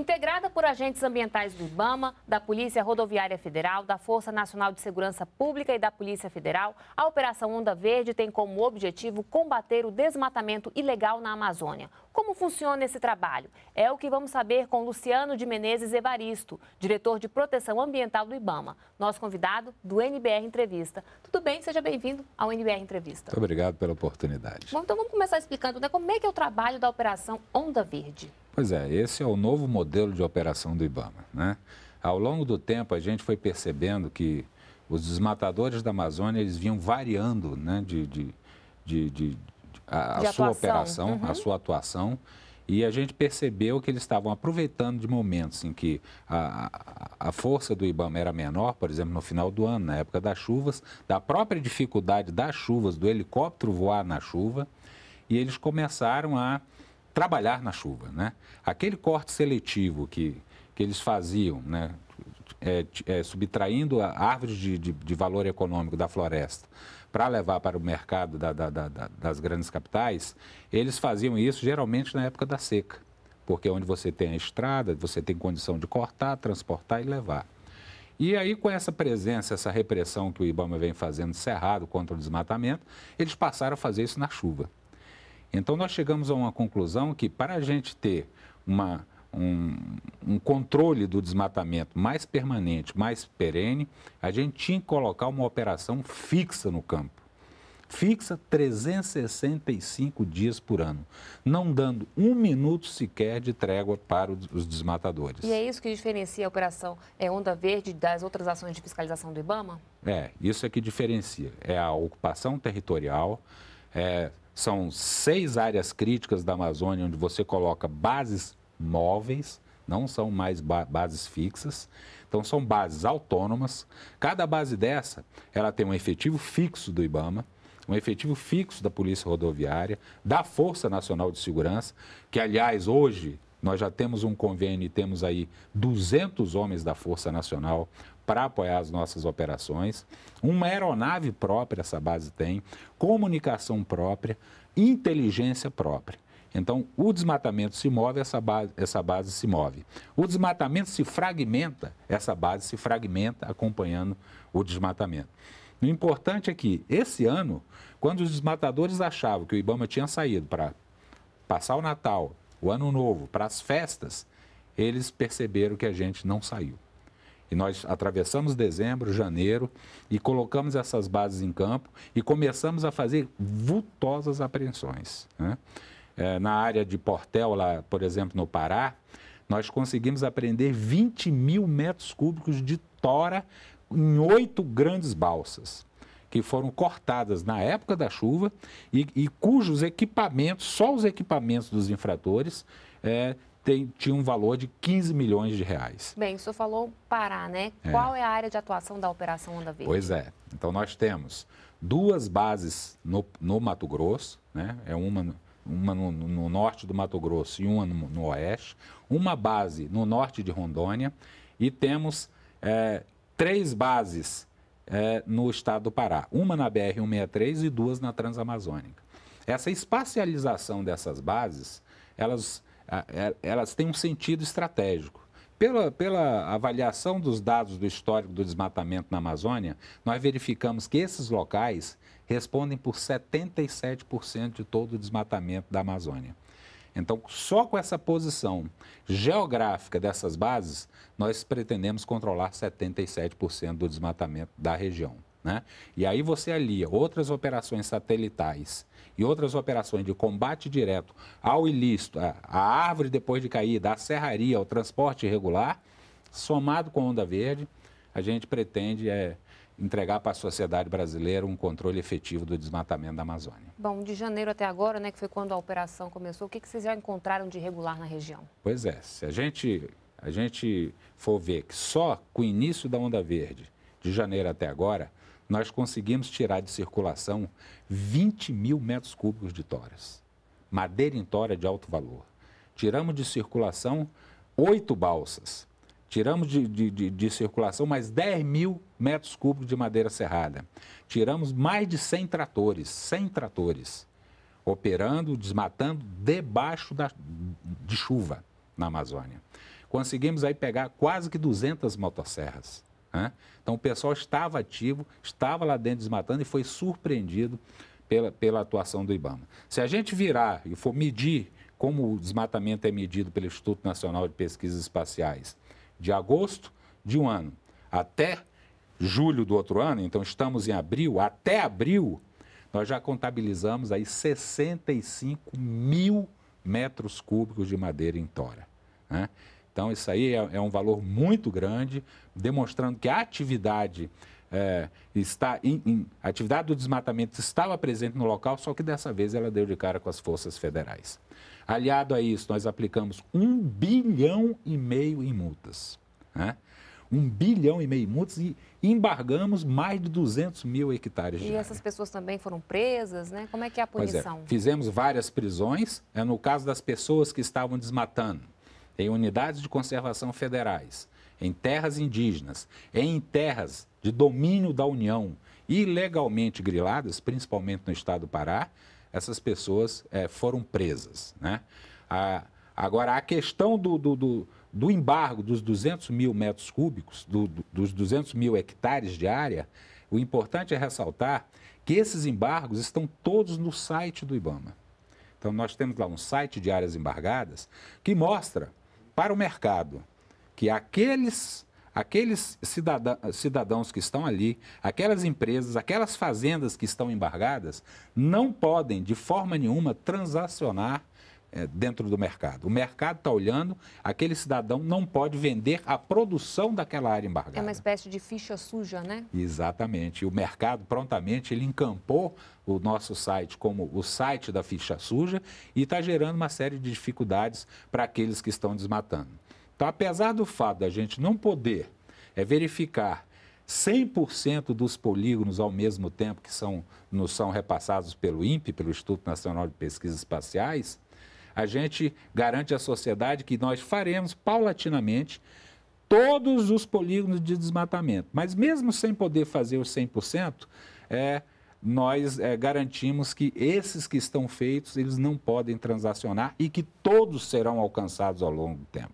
Integrada por agentes ambientais do IBAMA, da Polícia Rodoviária Federal, da Força Nacional de Segurança Pública e da Polícia Federal, a Operação Onda Verde tem como objetivo combater o desmatamento ilegal na Amazônia. Como funciona esse trabalho? É o que vamos saber com Luciano de Menezes Evaristo, diretor de Proteção Ambiental do IBAMA, nosso convidado do NBR Entrevista. Tudo bem? Seja bem-vindo ao NBR Entrevista. Muito obrigado pela oportunidade. Bom, então vamos começar explicando né, como é que é o trabalho da Operação Onda Verde. Pois é, esse é o novo modelo de operação do IBAMA. Né? Ao longo do tempo, a gente foi percebendo que os desmatadores da Amazônia eles vinham variando né, de, de, de, de, a, a sua operação, uhum. a sua atuação. E a gente percebeu que eles estavam aproveitando de momentos em que a, a, força do IBAMA era menor, por exemplo, no final do ano, na época das chuvas, da própria dificuldade das chuvas, do helicóptero voar na chuva, e eles começaram a trabalhar na chuva. Né? Aquele corte seletivo que, que eles faziam, né? É, é, subtraindo árvores de, de, de valor econômico da floresta para levar para o mercado da, da, da, das grandes capitais, eles faziam isso geralmente na época da seca, porque é onde você tem a estrada, você tem condição de cortar, transportar e levar. E aí, com essa presença, essa repressão que o Ibama vem fazendo cerrado contra o desmatamento, eles passaram a fazer isso na chuva. Então, nós chegamos a uma conclusão que, para a gente ter uma um, um, controle do desmatamento mais permanente, mais perene, a gente tinha que colocar uma operação fixa no campo. Fixa 365 dias por ano, não dando um minuto sequer de trégua para os desmatadores. E é isso que diferencia a operação é, Onda Verde das outras ações de fiscalização do IBAMA? É, isso é que diferencia. É a ocupação territorial, é, são seis áreas críticas da Amazônia, onde você coloca bases móveis, não são mais ba bases fixas. Então são bases autônomas. Cada base dessa, ela tem um efetivo fixo do IBAMA, um efetivo fixo da Polícia Rodoviária, da Força Nacional de Segurança, que aliás hoje nós já temos um convênio e temos aí 200 homens da Força Nacional para apoiar as nossas operações, uma aeronave própria essa base tem, comunicação própria, inteligência própria. Então, o desmatamento se move, essa base, essa base se move. O desmatamento se fragmenta, essa base se fragmenta acompanhando o desmatamento. O importante é que, esse ano, quando os desmatadores achavam que o Ibama tinha saído para passar o Natal, o Ano Novo, para as festas, eles perceberam que a gente não saiu. E nós atravessamos dezembro, janeiro e colocamos essas bases em campo e começamos a fazer vultosas apreensões. Né? é, na área de Portel, lá, por exemplo, no Pará, nós conseguimos apreender 20 mil metros cúbicos de tora em oito grandes balsas que foram cortadas na época da chuva e, e, cujos equipamentos, só os equipamentos dos infratores, é, tem, tinha um valor de 15 milhões de reais. Bem, o senhor falou Pará, né? É. Qual é a área de atuação da Operação Onda Verde? Pois é. Então, nós temos duas bases no, no Mato Grosso, né? É uma uma no, no norte do Mato Grosso e uma no, no, oeste, uma base no norte de Rondônia e temos é, três bases é, no estado do Pará, uma na BR-163 e duas na Transamazônica. Essa espacialização dessas bases, elas, é, elas têm um sentido estratégico. Pela, pela avaliação dos dados do histórico do desmatamento na Amazônia, nós verificamos que esses locais respondem por 77% de todo o desmatamento da Amazônia. Então, só com essa posição geográfica dessas bases, nós pretendemos controlar 77% do desmatamento da região. Né? E aí você alia outras operações satelitais e outras operações de combate direto ao ilícito, à árvore depois de caída, à serraria, ao transporte irregular, somado com onda verde, a gente pretende é, entregar para a sociedade brasileira um controle efetivo do desmatamento da Amazônia. Bom, de janeiro até agora, né, que foi quando a operação começou, o que, que vocês já encontraram de irregular na região? Pois é, se a gente, a gente for ver que só com o início da onda verde, de janeiro até agora, nós conseguimos tirar de circulação 20 mil metros cúbicos de tórax, Madeira em tórax de alto valor. Tiramos de circulação oito balsas. Tiramos de, de, de, de, circulação mais 10 mil metros cúbicos de madeira serrada. Tiramos mais de 100 tratores, 100 tratores, operando, desmatando debaixo da, de chuva na Amazônia. Conseguimos aí pegar quase que 200 motosserras. Né? Então o pessoal estava ativo, estava lá dentro desmatando e foi surpreendido pela, pela atuação do IBAMA. Se a gente virar e for medir como o desmatamento é medido pelo Instituto Nacional de Pesquisas Espaciais, de agosto de um ano até julho do outro ano, então estamos em abril, até abril, nós já contabilizamos aí 65 mil metros cúbicos de madeira em tora. Né? Então, isso aí é, é um valor muito grande, demonstrando que a atividade é, está em, em, a atividade do desmatamento estava presente no local, só que dessa vez ela deu de cara com as forças federais. Aliado a isso, nós aplicamos um bilhão e meio em multas. Né? Um bilhão e meio em multas e embargamos mais de 200 mil hectares e de E essas pessoas também foram presas, né? Como é que é a é, punição? É, fizemos várias prisões, é no caso das pessoas que estavam desmatando em unidades de conservação federais em terras indígenas, em terras de domínio da União, ilegalmente griladas, principalmente no estado do Pará, essas pessoas é, foram presas. Né? A, agora, a questão do, do, do, do, embargo dos 200 mil metros cúbicos, dos 200 mil hectares de área, o importante é ressaltar que esses embargos estão todos no site do IBAMA. Então, nós temos lá um site de áreas embargadas que mostra para o mercado que aqueles aqueles cidadã, cidadãos que estão ali, aquelas empresas, aquelas fazendas que estão embargadas, não podem de forma nenhuma transacionar é, dentro do mercado. O mercado está olhando, aquele cidadão não pode vender a produção daquela área embargada. É uma espécie de ficha suja, né? Exatamente. O mercado prontamente ele encampou o nosso site como o site da ficha suja e está gerando uma série de dificuldades para aqueles que estão desmatando. Então, apesar do fato da gente não poder é, verificar 100% dos polígonos ao mesmo tempo que são, nos são repassados pelo INPE, pelo Instituto Nacional de Pesquisas Espaciais, a gente garante à sociedade que nós faremos paulatinamente todos os polígonos de desmatamento. Mas mesmo sem poder fazer os 100%, é, nós é, garantimos que esses que estão feitos, eles não podem transacionar e que todos serão alcançados ao longo do tempo.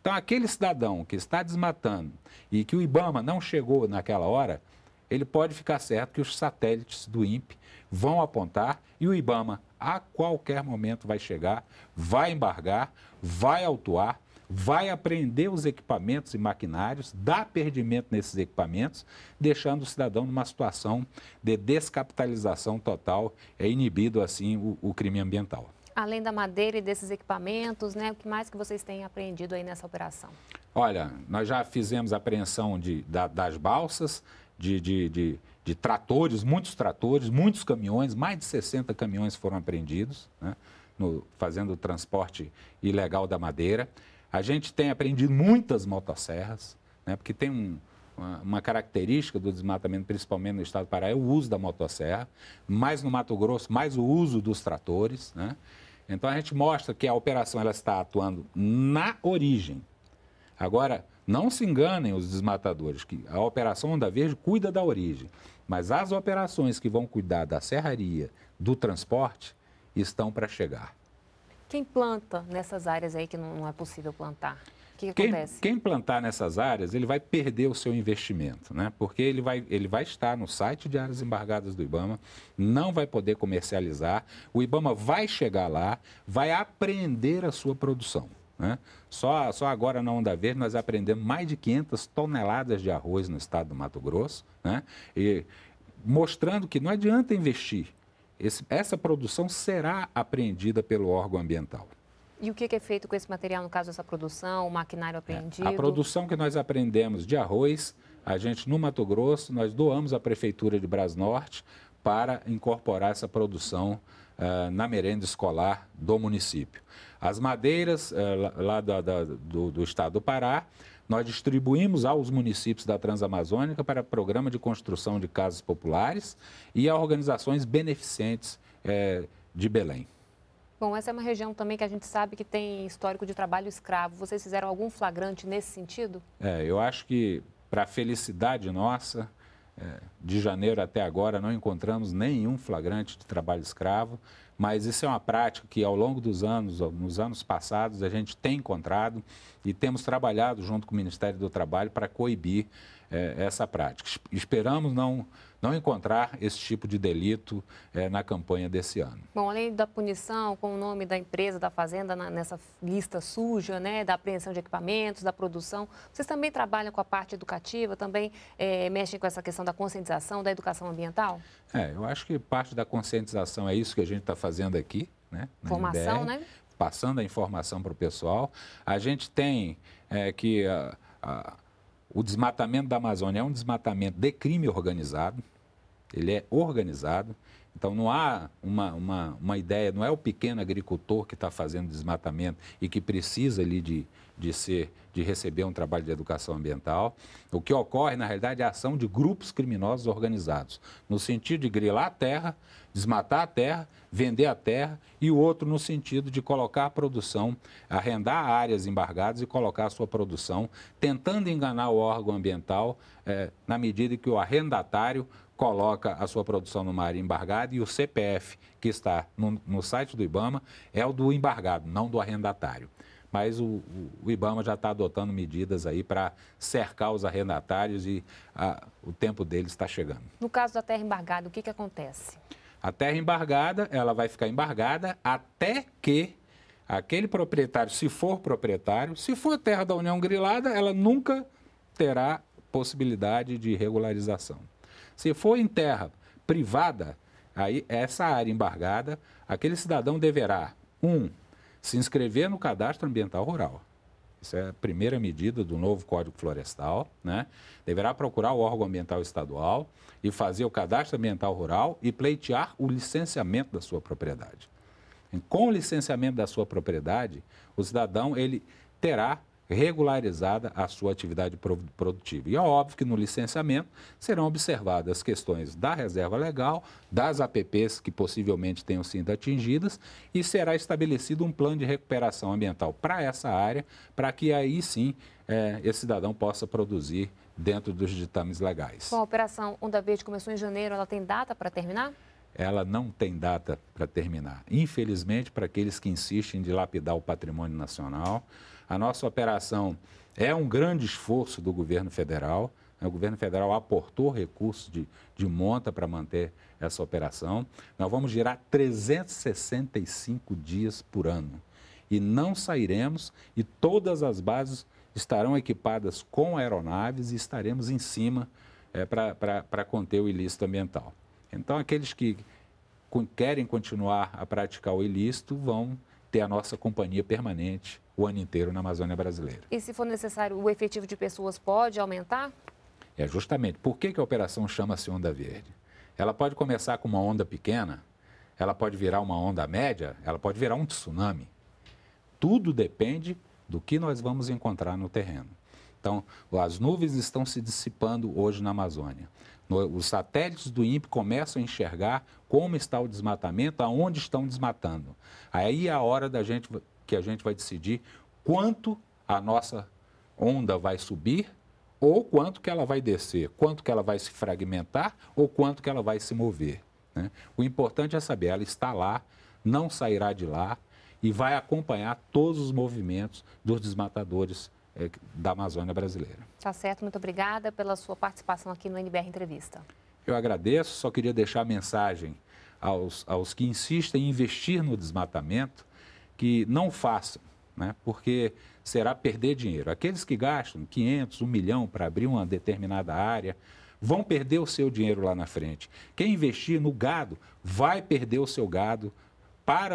Então, aquele cidadão que está desmatando e que o IBAMA não chegou naquela hora, ele pode ficar certo que os satélites do INPE vão apontar e o IBAMA a qualquer momento vai chegar, vai embargar, vai autuar, vai apreender os equipamentos e maquinários, dar perdimento nesses equipamentos, deixando o cidadão numa situação de descapitalização total, é inibido assim o, o crime ambiental além da madeira e desses equipamentos, né? O que mais que vocês têm apreendido aí nessa operação? Olha, nós já fizemos apreensão de, da, das balsas, de, de, de, de tratores, muitos tratores, muitos caminhões, mais de 60 caminhões foram apreendidos, né, no, fazendo o transporte ilegal da madeira. A gente tem apreendido muitas motosserras, né, porque tem um, uma característica do desmatamento, principalmente no estado do Pará, é o uso da motosserra, mais no Mato Grosso, mais o uso dos tratores. Né? Então a gente mostra que a operação ela está atuando na origem. Agora, não se enganem os desmatadores, que a Operação Onda Verde cuida da origem, mas as operações que vão cuidar da serraria, do transporte, estão para chegar. Quem planta nessas áreas aí que não é possível plantar? o Que quem, quem, plantar nessas áreas, ele vai perder o seu investimento, né? Porque ele vai, ele vai estar no site de áreas embargadas do IBAMA, não vai poder comercializar, o IBAMA vai chegar lá, vai apreender a sua produção. Né? Só, só agora na Onda Verde nós aprendemos mais de 500 toneladas de arroz no estado do Mato Grosso, né? e mostrando que não adianta investir. Esse, essa produção será apreendida pelo órgão ambiental. E o que é feito com esse material, no caso dessa produção, o maquinário apreendido? É, a produção que nós aprendemos de arroz, a gente no Mato Grosso, nós doamos à Prefeitura de Brasnorte para incorporar essa produção uh, na merenda escolar do município as madeiras eh, lá da, da, do, do estado do Pará. Nós distribuímos aos municípios da Transamazônica para programa de construção de casas populares e a organizações beneficentes é, de Belém. Bom, essa é uma região também que a gente sabe que tem histórico de trabalho escravo. Vocês fizeram algum flagrante nesse sentido? É, eu acho que, para a felicidade nossa, é, de janeiro até agora não encontramos nenhum flagrante de trabalho escravo mas isso é uma prática que ao longo dos anos, nos anos passados, a gente tem encontrado e temos trabalhado junto com o Ministério do Trabalho para coibir é, essa prática. Esperamos não não encontrar esse tipo de delito é, na campanha desse ano. Bom, além da punição com o nome da empresa, da fazenda na, nessa lista suja, né, da apreensão de equipamentos, da produção, vocês também trabalham com a parte educativa, também é, mexem com essa questão da conscientização, da educação ambiental? É, eu acho que parte da conscientização é isso que a gente está fazendo aqui. Né, né? Passando a informação para o pessoal. A gente tem é, que. A, a, o desmatamento da Amazônia é um desmatamento de crime organizado, ele é organizado, então não há uma, uma, uma ideia, não é o pequeno agricultor que está fazendo desmatamento e que precisa ali de, de ser, de receber um trabalho de educação ambiental. O que ocorre, na realidade, é a ação de grupos criminosos organizados, no sentido de grilar a terra, desmatar a terra, vender a terra, e o outro no sentido de colocar a produção, arrendar áreas embargadas e colocar a sua produção, tentando enganar o órgão ambiental eh, na medida que o arrendatário coloca a sua produção numa área embargada e o CPF que está no, no site do IBAMA é o do embargado, não do arrendatário. Mas o, o, o IBAMA já está adotando medidas aí para cercar os arrendatários e a, o tempo deles está chegando. No caso da terra embargada, o que, que acontece? A terra embargada, ela vai ficar embargada até que aquele proprietário, se for proprietário, se for terra da União Grilada, ela nunca terá possibilidade de regularização. Se for em terra privada, aí essa área embargada, aquele cidadão deverá, um, se inscrever no cadastro ambiental rural. Isso é a primeira medida do novo Código Florestal, né? Deverá procurar o órgão ambiental estadual e fazer o cadastro ambiental rural e pleitear o licenciamento da sua propriedade. Com o licenciamento da sua propriedade, o cidadão ele terá regularizada a sua atividade produtiva. E é óbvio que no licenciamento serão observadas as questões da reserva legal, das APPs que possivelmente tenham sido atingidas e será estabelecido um plano de recuperação ambiental para essa área, para que aí sim é, esse cidadão possa produzir dentro dos ditames legais. Bom, a operação Onda Verde começou em janeiro, ela tem data para terminar? ela não tem data para terminar. Infelizmente, para aqueles que insistem em dilapidar o patrimônio nacional, a nossa operação é um grande esforço do governo federal. Né? O governo federal aportou recursos de, de monta para manter essa operação. Nós vamos girar 365 dias por ano. E não sairemos, e todas as bases estarão equipadas com aeronaves e estaremos em cima é, eh, para conter o ilícito ambiental. Então, aqueles que querem continuar a praticar o ilícito vão ter a nossa companhia permanente o ano inteiro na Amazônia brasileira. E se for necessário, o efetivo de pessoas pode aumentar? É justamente. Por que, que a operação chama-se Onda Verde? Ela pode começar com uma onda pequena, ela pode virar uma onda média, ela pode virar um tsunami. Tudo depende do que nós vamos encontrar no terreno. Então, as nuvens estão se dissipando hoje na Amazônia. Os satélites do INPE começam a enxergar como está o desmatamento, aonde estão desmatando. Aí é a hora da gente que a gente vai decidir quanto a nossa onda vai subir ou quanto que ela vai descer, quanto que ela vai se fragmentar ou quanto que ela vai se mover. Né? O importante é saber, ela está lá, não sairá de lá e vai acompanhar todos os movimentos dos desmatadores é, da Amazônia brasileira. Tá certo, muito obrigada pela sua participação aqui no NBR Entrevista. Eu agradeço, só queria deixar a mensagem aos, aos que insistem em investir no desmatamento, que não façam, né? porque será perder dinheiro. Aqueles que gastam 500, 1 milhão para abrir uma determinada área, vão perder o seu dinheiro lá na frente. Quem investir no gado vai perder o seu gado para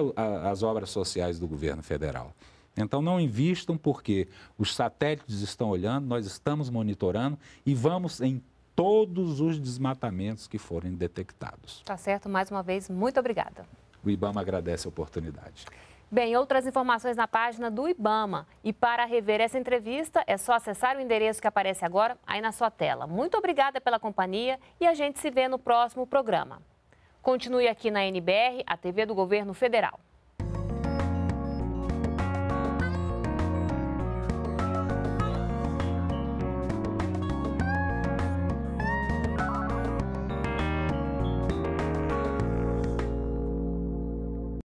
as obras sociais do governo federal. Então não invistam porque os satélites estão olhando, nós estamos monitorando e vamos em todos os desmatamentos que forem detectados. Tá certo, mais uma vez, muito obrigada. O IBAMA agradece a oportunidade. Bem, outras informações na página do IBAMA. E para rever essa entrevista, é só acessar o endereço que aparece agora aí na sua tela. Muito obrigada pela companhia e a gente se vê no próximo programa. Continue aqui na NBR, a TV do Governo Federal.